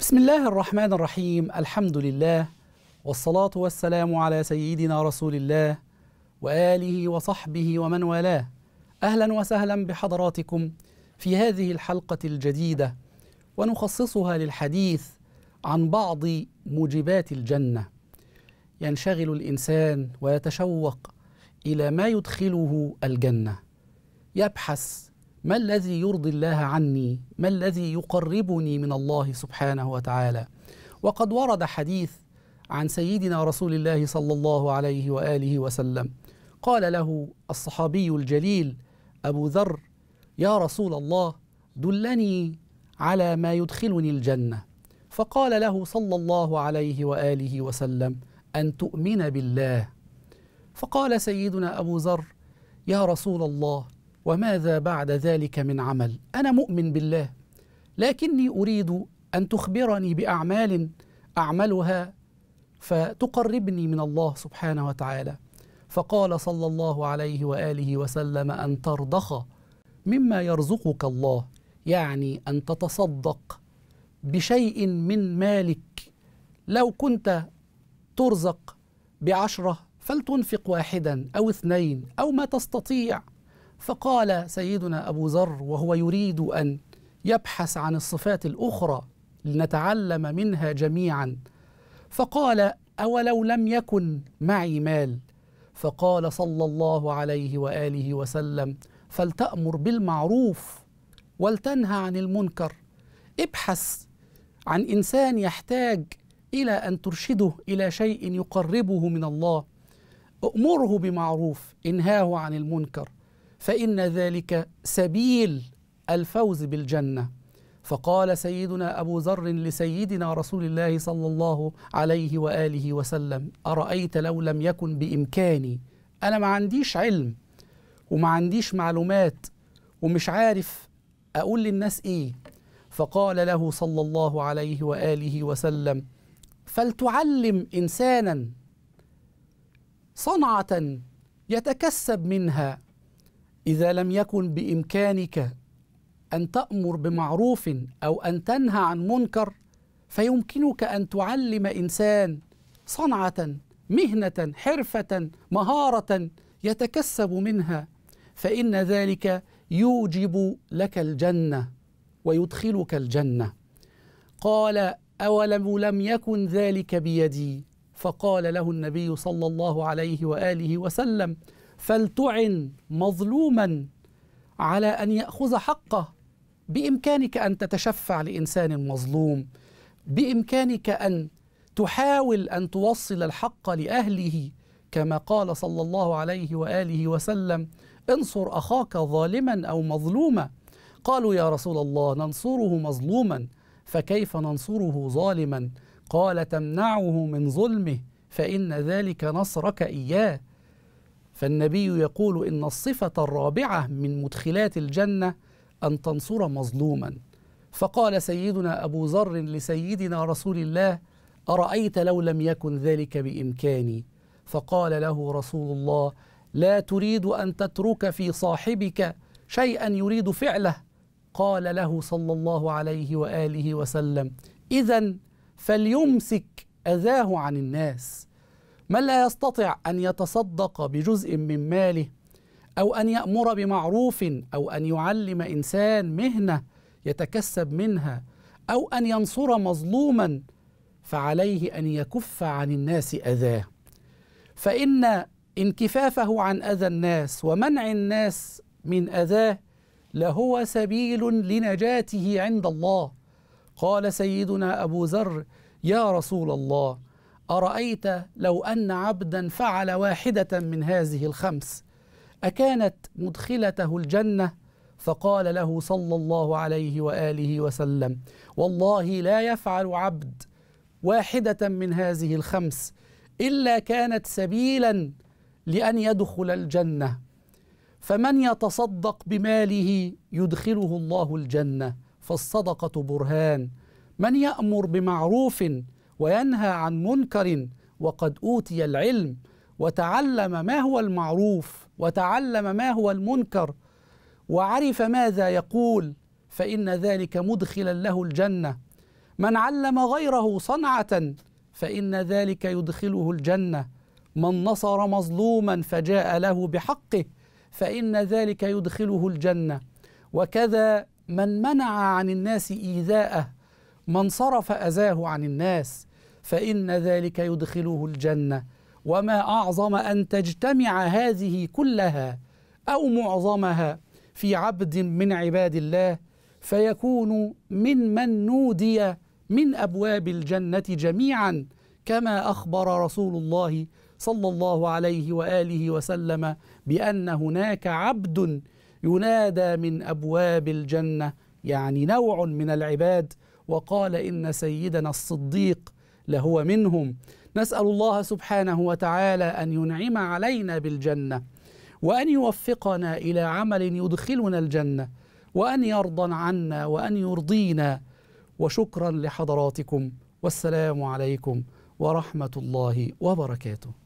بسم الله الرحمن الرحيم الحمد لله والصلاة والسلام على سيدنا رسول الله وآله وصحبه ومن والاه أهلا وسهلا بحضراتكم في هذه الحلقة الجديدة ونخصصها للحديث عن بعض موجبات الجنة ينشغل الإنسان ويتشوق إلى ما يدخله الجنة يبحث ما الذي يرضي الله عني ما الذي يقربني من الله سبحانه وتعالى وقد ورد حديث عن سيدنا رسول الله صلى الله عليه واله وسلم قال له الصحابي الجليل ابو ذر يا رسول الله دلني على ما يدخلني الجنه فقال له صلى الله عليه واله وسلم ان تؤمن بالله فقال سيدنا ابو ذر يا رسول الله وماذا بعد ذلك من عمل انا مؤمن بالله لكني اريد ان تخبرني باعمال اعملها فتقربني من الله سبحانه وتعالى فقال صلى الله عليه واله وسلم ان ترضخ مما يرزقك الله يعني ان تتصدق بشيء من مالك لو كنت ترزق بعشره فلتنفق واحدا او اثنين او ما تستطيع فقال سيدنا أبو ذر وهو يريد أن يبحث عن الصفات الأخرى لنتعلم منها جميعا فقال أولو لم يكن معي مال فقال صلى الله عليه وآله وسلم فلتأمر بالمعروف ولتنهى عن المنكر ابحث عن إنسان يحتاج إلى أن ترشده إلى شيء يقربه من الله أمره بمعروف انهاه عن المنكر فإن ذلك سبيل الفوز بالجنة فقال سيدنا أبو ذر لسيدنا رسول الله صلى الله عليه وآله وسلم أرأيت لو لم يكن بإمكاني أنا ما عنديش علم وما عنديش معلومات ومش عارف أقول للناس إيه فقال له صلى الله عليه وآله وسلم فلتعلم إنسانا صنعة يتكسب منها اذا لم يكن بامكانك ان تامر بمعروف او ان تنهى عن منكر فيمكنك ان تعلم انسان صنعه مهنه حرفه مهاره يتكسب منها فان ذلك يوجب لك الجنه ويدخلك الجنه قال اولم لم يكن ذلك بيدي فقال له النبي صلى الله عليه واله وسلم فلتعن مظلوما على ان ياخذ حقه بامكانك ان تتشفع لانسان مظلوم بامكانك ان تحاول ان توصل الحق لاهله كما قال صلى الله عليه واله وسلم انصر اخاك ظالما او مظلوما قالوا يا رسول الله ننصره مظلوما فكيف ننصره ظالما قال تمنعه من ظلمه فان ذلك نصرك اياه فالنبي يقول إن الصفة الرابعة من مدخلات الجنة أن تنصر مظلوما فقال سيدنا أبو ذر لسيدنا رسول الله أرأيت لو لم يكن ذلك بإمكاني فقال له رسول الله لا تريد أن تترك في صاحبك شيئا يريد فعله قال له صلى الله عليه وآله وسلم إذا فليمسك أذاه عن الناس من لا يستطع أن يتصدق بجزء من ماله أو أن يأمر بمعروف أو أن يعلم إنسان مهنة يتكسب منها أو أن ينصر مظلوما فعليه أن يكف عن الناس أذاه فإن انكفافه عن أذى الناس ومنع الناس من أذاه لهو سبيل لنجاته عند الله قال سيدنا أبو ذر يا رسول الله أرأيت لو أن عبدا فعل واحدة من هذه الخمس أكانت مدخلته الجنة فقال له صلى الله عليه وآله وسلم والله لا يفعل عبد واحدة من هذه الخمس إلا كانت سبيلا لأن يدخل الجنة فمن يتصدق بماله يدخله الله الجنة فالصدقة برهان من يأمر بمعروف وينهى عن منكر وقد أوتي العلم وتعلم ما هو المعروف وتعلم ما هو المنكر وعرف ماذا يقول فإن ذلك مدخلا له الجنة من علم غيره صنعة فإن ذلك يدخله الجنة من نصر مظلوما فجاء له بحقه فإن ذلك يدخله الجنة وكذا من منع عن الناس إيذاءه من صرف أذاه عن الناس فإن ذلك يدخله الجنة وما أعظم أن تجتمع هذه كلها أو معظمها في عبد من عباد الله فيكون من من نودي من أبواب الجنة جميعا كما أخبر رسول الله صلى الله عليه واله وسلم بان هناك عبد ينادى من ابواب الجنه يعني نوع من العباد وقال إن سيدنا الصديق لهو منهم نسأل الله سبحانه وتعالى أن ينعم علينا بالجنة وأن يوفقنا إلى عمل يدخلنا الجنة وأن يرضى عنا وأن يرضينا وشكرا لحضراتكم والسلام عليكم ورحمة الله وبركاته